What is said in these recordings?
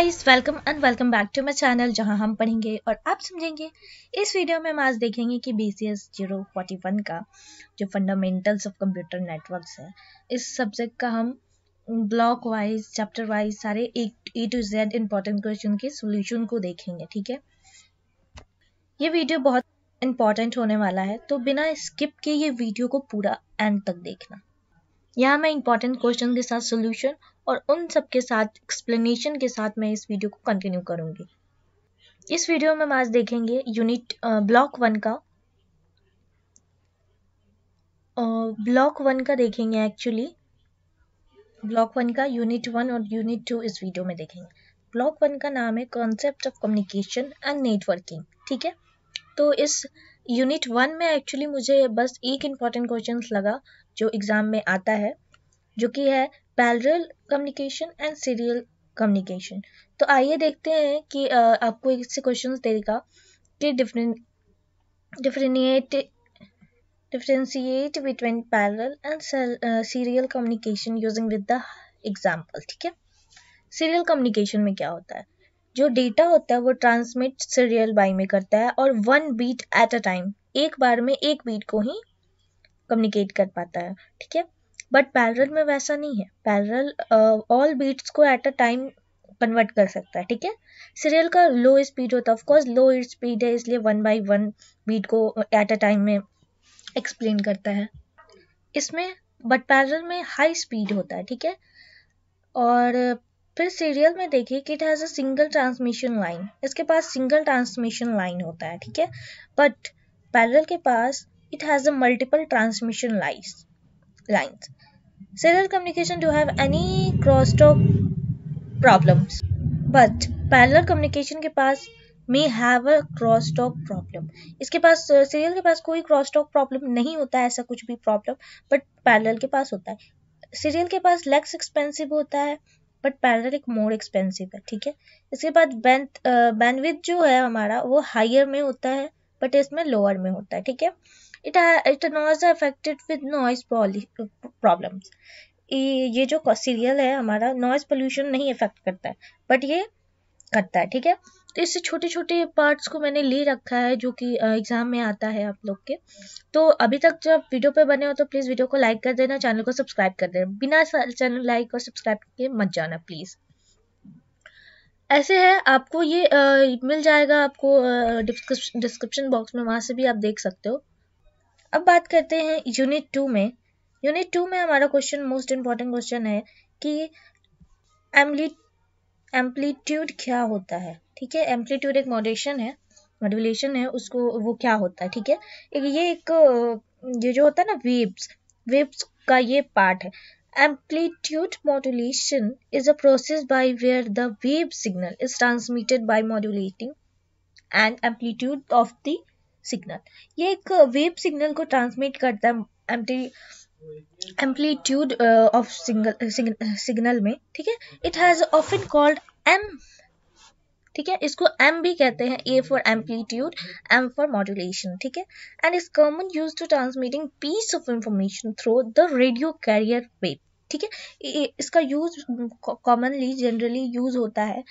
Guys welcome and welcome back to my channel जहां हम पढ़ेंगे और आप समझेंगे इस वीडियो में हम आज देखेंगे कि B C S zero forty one का जो फंडामेंटल्स ऑफ कंप्यूटर नेटवर्क्स है इस सब्जेक्ट का हम ब्लॉक वाइज चैप्टर वाइज सारे एक A to Z important question के सोल्यूशन को देखेंगे ठीक है ये वीडियो बहुत इम्पॉर्टेंट होने वाला है तो बिना स्किप के ये वीडियो को पूरा एंड तक देखना यहाँ मैं इंपॉर्टेंट क्वेश्चन के साथ सोल्यूशन और उन सब के साथ एक्सप्लेनेशन के साथ मैं इस वीडियो को कंटिन्यू करूंगी इस वीडियो में हम आज देखेंगे यूनिट ब्लॉक वन का ब्लॉक वन का देखेंगे एक्चुअली ब्लॉक वन का यूनिट वन और यूनिट टू इस वीडियो में देखेंगे ब्लॉक वन का नाम है concept of communication and networking ठीक है तो इस यूनिट वन में एक्चुअली मुझे बस एक इम्पॉर्टेंट क्वेश्चन लगा जो एग्ज़ाम में आता है जो कि है parallel communication and serial communication तो आइए देखते हैं कि आपको इससे क्वेश्चन देगा कि different differentiate between parallel and serial communication using with the example ठीक है सीरियल कम्युनिकेशन में क्या होता है जो डेटा होता है वो ट्रांसमिट सीरियल बाई में करता है और one beat at a time एक बार में एक बीट को ही कम्युनिकेट कर पाता है ठीक है बट पैरल में वैसा नहीं है पैरल ऑल बीट्स को एट अ टाइम कन्वर्ट कर सकता है ठीक है सीरियल का लो स्पीड होता है ऑफकोर्स लो स्पीड है इसलिए वन बाई वन बीट को एट अ टाइम में एक्सप्लेन करता है इसमें बट पैरल में हाई स्पीड होता है ठीक है और फिर सीरियल में देखिए कि it has a single transmission line इसके पास सिंगल ट्रांसमिशन लाइन होता है ठीक है बट पैरल के पास it has a multiple transmission lines lines. Serial communication do have any crosstalk problems, but parallel communication के पास may have a cross problem iske paas पास सीरियल के पास कोई क्रॉस टॉक प्रॉब्लम नहीं होता है ऐसा कुछ भी प्रॉब्लम बट पैरेलल के पास होता है सीरियल के पास लेक्स एक्सपेंसिव होता है बट पैरल एक मोर एक्सपेंसिव है ठीक है इसके बाद बैंडविथ जो है हमारा वो हायर में होता है बट इसमें लोअर में होता है ठीक है it, uh, it was affected with noise uh, problems e, ये जो सीरियल है हमारा नॉइज पोल्यूशन नहीं इफेक्ट करता है बट ये करता है ठीक है तो इससे छोटे छोटे पार्ट्स को मैंने ले रखा है जो कि एग्जाम uh, में आता है आप लोग के तो अभी तक जब वीडियो पे बने हो तो प्लीज़ वीडियो को लाइक कर देना चैनल को सब्सक्राइब कर देना बिना चैनल लाइक और सब्सक्राइब के मत जाना प्लीज़ ऐसे है आपको ये आ, मिल जाएगा आपको डिस्क्रिप्शन बॉक्स में वहाँ से भी आप देख सकते हो अब बात करते हैं यूनिट टू में यूनिट टू में हमारा क्वेश्चन मोस्ट इम्पॉर्टेंट क्वेश्चन है कि एम्पलीट्यूड क्या होता है ठीक है एम्पलीट्यूड एक मॉडेशन है मॉड्यूलेशन है उसको वो क्या होता है ठीक है ये एक ये जो होता है ना वेब्स वेब्स का ये पार्ट है amplitude modulation is a process by where the wave signal is transmitted by modulating and amplitude of the signal ये एक वेव uh, सिग्नल को ट्रांसमिट करता है एम्पलीट्यूड ऑफ सिग्नल में ठीक है it has often called M ठीक है इसको एम भी कहते हैं A for amplitude M for modulation ठीक है and is common use to transmitting piece of information through the radio career wave ठीक है इसका यूज कॉमनली जनरली यूज होता है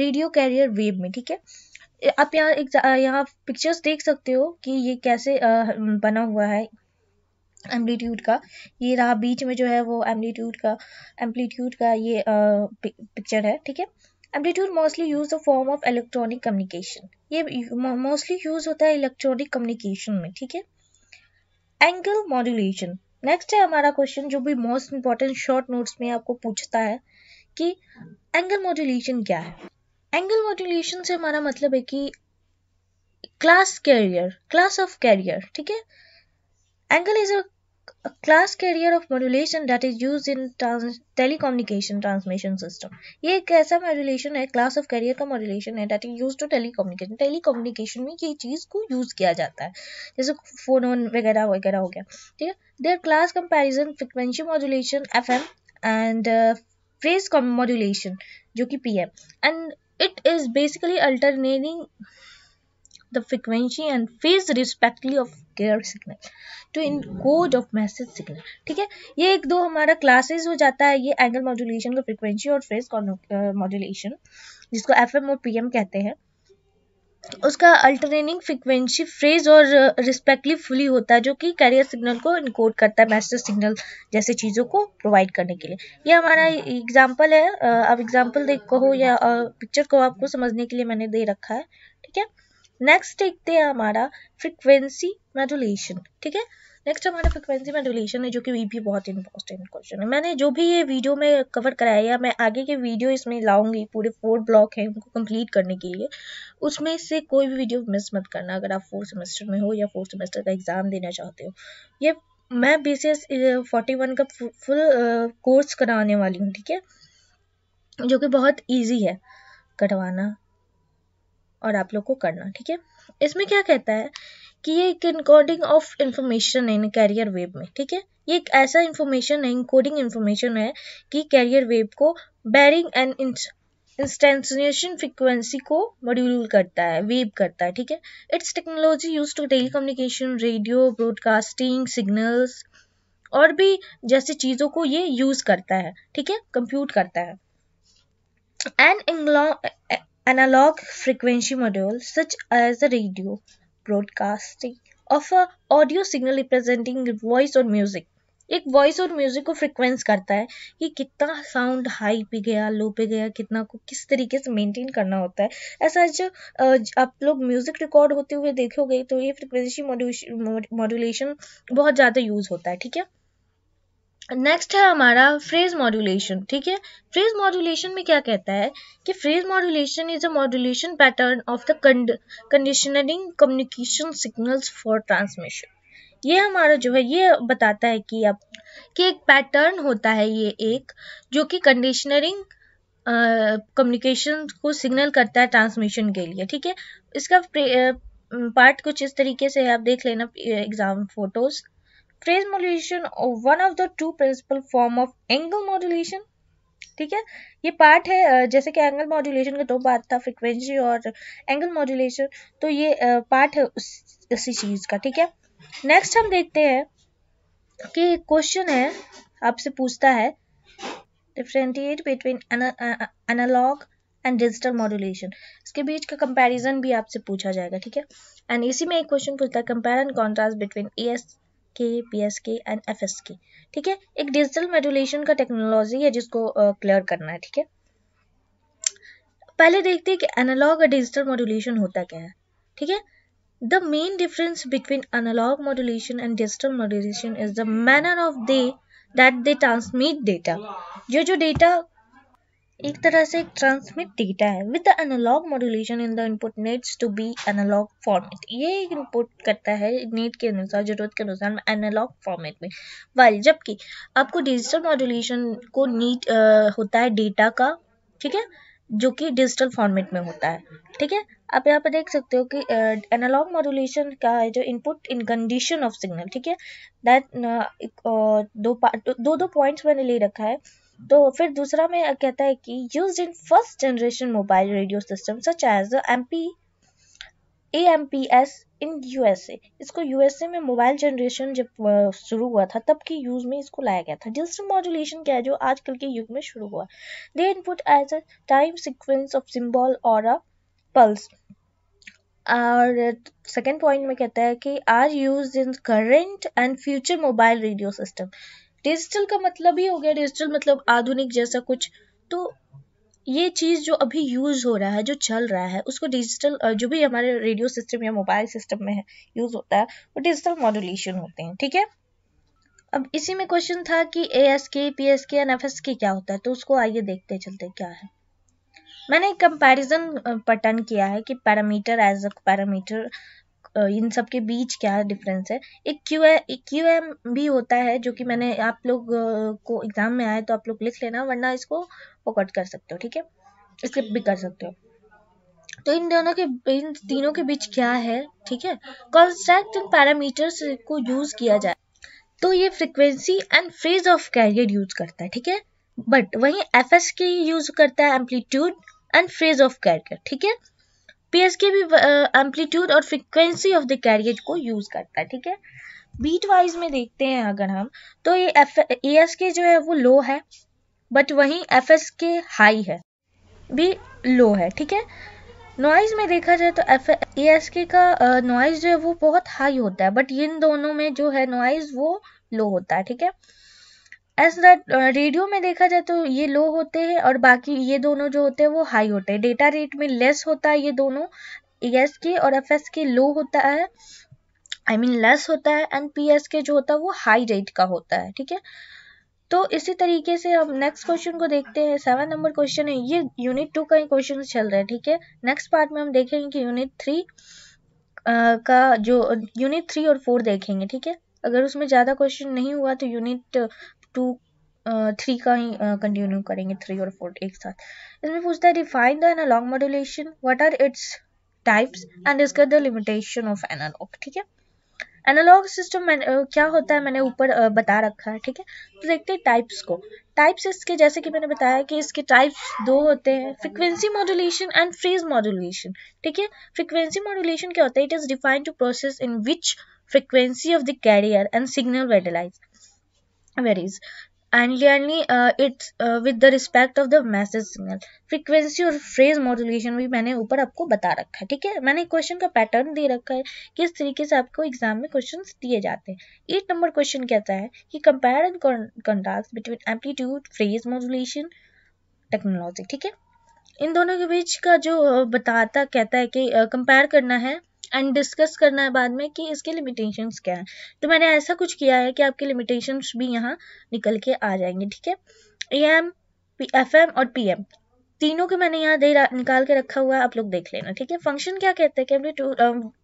रेडियो कैरियर वेव में ठीक है आप यहाँ यहाँ पिक्चर्स देख सकते हो कि ये कैसे बना हुआ है एम्पलीट्यूड का ये रहा बीच में जो है वो एम्पलीट्यूड का एम्पलीट्यूड का ये पिक्चर है ठीक है amplitude mostly use the form of electronic communication ये मोस्टली यूज होता है इलेक्ट्रॉनिक कम्युनिकेशन में ठीक है एंगल मॉड्यूलेशन नेक्स्ट है हमारा क्वेश्चन जो भी मोस्ट इंपॉर्टेंट शॉर्ट नोट्स में आपको पूछता है कि एंगल मॉड्यूलेशन क्या है एंगल मॉड्यूलेशन से हमारा मतलब है कि class carrier class of carrier ठीक है angle is a class carrier of modulation that is use in telecommunication transmission system ये एक ऐसा मॉड्यूलेशन है क्लास ऑफ कैरियर का मॉड्यूलेशन है that is use to telecommunication telecommunication में ये चीज़ को यूज़ किया जाता है जैसे फोन वोन वगैरह वगैरह हो गया ठीक है there class comparison frequency modulation F M and phase modulation जो कि P M and It is basically alternating the frequency and phase respectively of carrier signal to encode of message signal ठीक है ये एक दो हमारा classes हो जाता है ये एंगल मॉड्यूलेशन का फ्रिक्वेंसी और फेज मॉड्यूलेशन जिसको एफ और पी कहते हैं उसका अल्टरनेटिंग फ्रिक्वेंसी फ्रेज और रिस्पेक्टिवली uh, होता है जो कि कैरियर सिग्नल को इनकोड करता है मैस्टर सिग्नल जैसे चीज़ों को प्रोवाइड करने के लिए यह हमारा एग्जाम्पल है आप एग्जांपल देख कहो या पिक्चर uh, को आपको समझने के लिए मैंने दे रखा है ठीक है नेक्स्ट देखते हैं हमारा फ्रिक्वेंसी मेडुलेशन ठीक है नेक्स्ट हमारा फ्रिक्वेंसी मॉड्यूलेशन है जो कि भी बहुत इंपॉर्टेंट क्वेश्चन है मैंने जो भी ये वीडियो में कवर कराया मैं आगे के वीडियो इसमें लाऊंगी पूरे फोर ब्लॉक हैं उनको कंप्लीट करने के लिए उसमें से कोई भी वीडियो मिस मत करना अगर आप फोर्थ सेमेस्टर में हो या फोर्थ सेमेस्टर का एग्ज़ाम देना चाहते हो ये मैं B C S forty one का फुल कोर्स कराने वाली हूँ ठीक है जो कि बहुत ईजी है करवाना और आप लोग को करना ठीक है इसमें क्या कहता है कि ये एक इनकोडिंग ऑफ इन्फॉर्मेशन है कैरियर वेब में ठीक है ये एक ऐसा इन्फॉर्मेशन है इनकोडिंग इन्फॉर्मेशन है कि कैरियर वेब को बैरिंग एंड इंस्टेंशन फ्रिक्वेंसी को मॉड्यूल करता है वेब करता है ठीक है it's technology use to telecommunication radio broadcasting signals और भी जैसी चीज़ों को ये यूज करता है ठीक है कंप्यूट करता है and analog frequency module such as a radio broadcasting of audio signal representing voice और म्यूजिक एक वॉइस और म्यूजिक को फ्रिक्वेंस करता है कि कितना साउंड हाई पे गया लो पे गया कितना को किस तरीके से मेंटेन करना होता है ऐसा जो आप लोग म्यूजिक रिकॉर्ड होते हुए देखोगे तो ये फ्रिक्वेंसी मॉड्यूलेशन बहुत ज़्यादा यूज़ होता है ठीक है नेक्स्ट है हमारा फ्रेज मॉड्यूलेशन ठीक है फ्रेज मॉड्यूलेशन में क्या कहता है कि phase modulation is a modulation pattern of the conditioning communication signals for transmission ये हमारा जो है ये बताता है कि आप कि एक पैटर्न होता है ये एक जो कि कंडीशनरिंग कम्युनिकेशन को सिग्नल करता है ट्रांसमिशन के लिए ठीक है इसका पार्ट कुछ इस तरीके से है आप देख लेना exam photos phase modulation or one of the two principal form of angle ठीक है ये पार्ट है जैसे कि एंगल मॉड्यूलेशन का दो पार्ट था फ्रिक्वेंसी और एंगल मॉड्यूलेशन तो ये पार्ट है उस इसी चीज का ठीक है नेक्स्ट हम देखते हैं कि क्वेश्चन है आपसे पूछता है differentiate between analog and digital modulation इसके बीच का कंपैरिजन भी आपसे पूछा जाएगा ठीक है एंड इसी में एक क्वेश्चन पूछता है compare and contrast between A S K P S K and F S K ठीक है एक डिजिटल मेडुलेशन का टेक्नोलॉजी है जिसको क्लियर uh, करना है ठीक है पहले देखते हैं कि एनालॉग और डिजिटल मॉड्यूलेशन होता क्या है ठीक है the main difference between analog modulation and digital modulation is the manner of they that they transmit data जो जो डेटा एक तरह से ट्रांसमिट डेटा है with analog modulation in the input needs to be analog format ये input करता है net के अनुसार जरूरत के अनुसार एनालॉग फॉर्मेट में वाइल जबकि आपको डिजिटल मॉड्यूलेशन को नीट होता है डेटा का ठीक है जो कि डिजिटल फॉर्मेट में होता है ठीक है आप यहाँ पर देख सकते हो कि एनालॉग uh, मॉड्यूलेशन का है जो input in condition of signal ठीक है दैट दो दो दो पॉइंट्स मैंने ले रखा है तो फिर दूसरा में कहता है कि use in first generation mobile radio system such as M P A M P S in USA इसको यूएसए में मोबाइल जनरेशन जब शुरू हुआ था तब के यूज में इसको लाया गया था डिजिटल मॉड्यूलेशन क्या है जो आजकल के युग में शुरू हुआ they input as a time sequence of symbol और अ पल्स और सेकेंड पॉइंट में कहता है कि are use in current and future mobile radio system digital का मतलब ही हो गया डिजिटल मतलब आधुनिक जैसा कुछ तो ये चीज़ जो अभी यूज़ हो रहा है जो चल रहा है उसको डिजिटल जो भी हमारे रेडियो सिस्टम या मोबाइल सिस्टम में यूज़ होता है वो डिजिटल मॉड्यूलेशन होते हैं ठीक है अब इसी में क्वेश्चन था कि A S K P S K and F S K क्या होता है तो उसको आइए देखते चलते क्या है मैंने कंपैरिजन पटन किया है कि parameter as a parameter in सब के बीच क्या डिफरेंस है एक क्यू एक क्यू एम भी होता है जो कि मैंने आप लोग को एग्ज़ाम में आए तो आप लोग लिख लेना वरना इसको फोकट कर सकते हो ठीक है स्किप भी कर सकते हो तो इन दोनों के इन तीनों के बीच क्या है ठीक है कॉन्स्ट्रैक्ट इन पैरामीटर्स को यूज़ किया जाए तो ये frequency and phase of carrier use करता है ठीक है बट वही एफ एस के यूज करता है amplitude and phase of carrier ठीक है पीएसके भी एम्पलीट्यूड uh, और फ्रिक्वेंसी ऑफ द कैरियज को यूज करता है ठीक है बीट वाइज में देखते हैं अगर हम तो ये एफ ए एस के जो है वो लो है बट वहीं एफ एस के हाई है भी लो है ठीक है नॉइज़ में देखा जाए तो एफ ए एस के का नॉइज़ uh, जो है वो बहुत हाई होता है बट इन दोनों में जो है नॉइज़ वो लो होता है ठीक है एज दैट रेडियो में देखा जाए तो ये लो होते हैं और बाकी ये दोनों जो होते हैं वो हाई होते हैं डेटा रेट में लेस होता है ये दोनों एस के और एफ एस के लो होता है आई मीन लेस होता है एंड पी एस के जो होता है वो हाई रेट का होता है ठीक है तो इसी तरीके से हम नेक्स्ट क्वेश्चन को देखते हैं सेवन नंबर क्वेश्चन है ये यूनिट टू का ही क्वेश्चन चल रहा है ठीक है नेक्स्ट पार्ट में हम देखेंगे कि यूनिट थ्री uh, का जो यूनिट थ्री और फोर देखेंगे ठीक है अगर उसमें ज़्यादा क्वेश्चन नहीं हुआ तो यूनिट टू थ्री uh, का ही कंटिन्यू uh, करेंगे थ्री और फोर एक साथ इसमें पूछता है define the analog modulation what are its types and इसका द लिमिटेशन ऑफ एनालॉग ठीक है एनालॉग सिस्टम uh, क्या होता है मैंने ऊपर बता रखा है ठीक है तो देखते हैं टाइप्स को टाइप्स इसके जैसे कि मैंने बताया कि इसके टाइप्स दो होते हैं frequency modulation and phase modulation ठीक है फ्रीक्वेंसी मॉड्यूलेशन क्या होता है it is defined to process in which frequency of the carrier and signal वेटेलाइज varies annually uh, it's uh, with the respect of the message signal frequency और phase modulation भी मैंने ऊपर आपको बता रखा है ठीक है मैंने क्वेश्चन का पैटर्न दे रखा है किस तरीके से आपको एग्जाम में क्वेश्चन दिए जाते हैं एट नंबर क्वेश्चन कहता है कि compare and contrast between amplitude phase modulation technology ठीक है इन दोनों के बीच का जो uh, बताता कहता है कि कंपेयर uh, करना है एंड डिस्कस करना है बाद में कि इसके लिमिटेशंस क्या है तो मैंने ऐसा कुछ किया है कि आपके लिमिटेशंस भी यहाँ निकल के आ जाएंगे ठीक है ए एम एफ एम और पी एम तीनों के मैंने यहाँ दे निकाल के रखा हुआ है आप लोग देख लेना ठीक है फंक्शन क्या कहते हैं कि हमने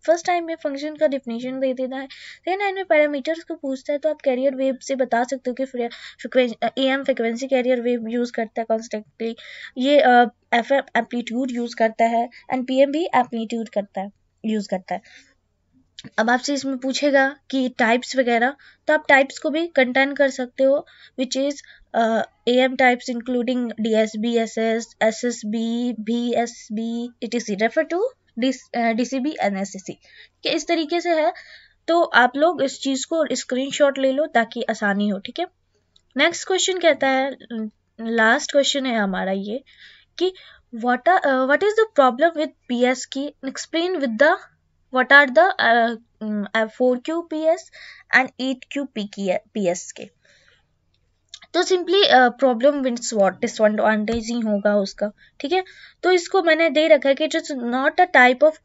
फर्स्ट टाइम um, में फंक्शन का डिफिनेशन दे देता है सेकेंड टाइम में पैरामीटर्स को पूछता है तो आप कैरियर वेव से बता सकते हो कि A M frequency carrier wave use करता है कॉन्स्टेंटली ये एफ एम एप्लीट्यूड यूज़ करता है एंड पी एम भी एप्लीट्यूड करता है यूज़ करता है अब आपसे इसमें पूछेगा कि टाइप्स वगैरह तो आप टाइप्स को भी कंटेन कर सकते हो which is A M types including D S B S S S S B B S B it is refer to D C B N S C इस तरीके से है तो आप लोग इस चीज़ को शॉट ले लो ताकि आसानी हो ठीक है नेक्स्ट क्वेश्चन कहता है लास्ट क्वेश्चन है हमारा ये कि what are uh, what is the problem with ps key explain with the what are the uh, um, 4q ps and 8q ps के तो सिंपली प्रॉब्लम विंस वॉट डिसवानटेज ही होगा उसका ठीक है तो इसको मैंने दे रखा है कि it's not a type of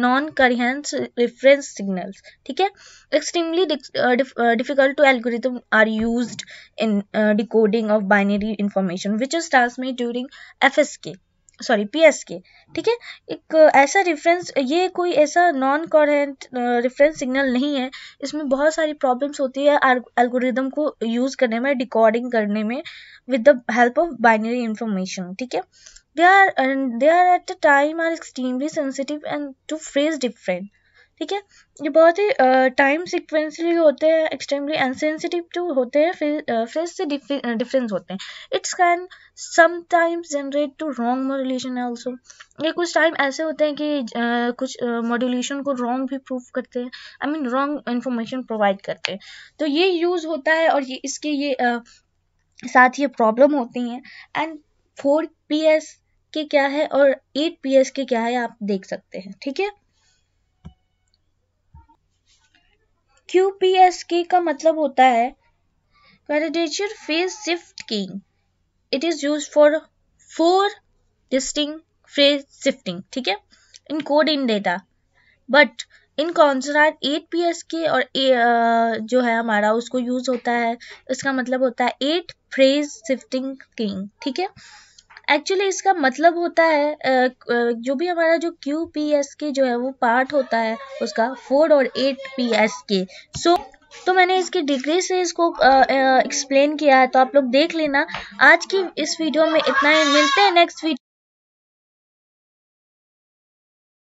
non coherence reference signals ठीक है extremely difficult to algorithm are used in decoding of binary information which is transmit during F S K sorry S K ठीक है एक ऐसा रेफरेंस ये कोई ऐसा non current reference signal नहीं है इसमें बहुत सारी प्रॉब्लम्स होती है एल्गोरिदम को यूज़ करने में डिकॉर्डिंग करने में with the help of binary information ठीक है they are they are at the time are extremely sensitive and to phase different ठीक है ये बहुत ही टाइम सिक्वेंसली होते हैं एक्सट्रीमली अनसेंसिटिव टू होते हैं फ्रेज से डिफरेंस होते हैं it's can sometimes generate to wrong है आल्सो ये कुछ टाइम ऐसे होते हैं कि uh, कुछ मॉड्यूलेशन uh, को रॉन्ग भी प्रूव करते हैं I mean wrong information provide करते हैं तो ये यूज़ होता है और ये इसके ये uh, साथ ये प्रॉब्लम होती हैं एंड फोर पी के क्या है और एट पी के क्या है आप देख सकते हैं ठीक है क्यू पी एस के का मतलब होता है quadrature phase shift keying it is use for four distinct phase shifting ठीक है encode in data but in consonant at P S K और ए, आ, जो है हमारा उसको यूज होता है इसका मतलब होता है एट फ्रेज शिफ्टिंग किंग ठीक है एक्चुअली इसका मतलब होता है जो भी हमारा जो क्यू पी एस के जो है वो पार्ट होता है उसका फोर और एट पी एस के सो तो मैंने इसकी डिग्री से इसको एक्सप्लेन किया है तो आप लोग देख लेना आज की इस वीडियो में इतना ही मिलते हैं नेक्स्ट वीडियो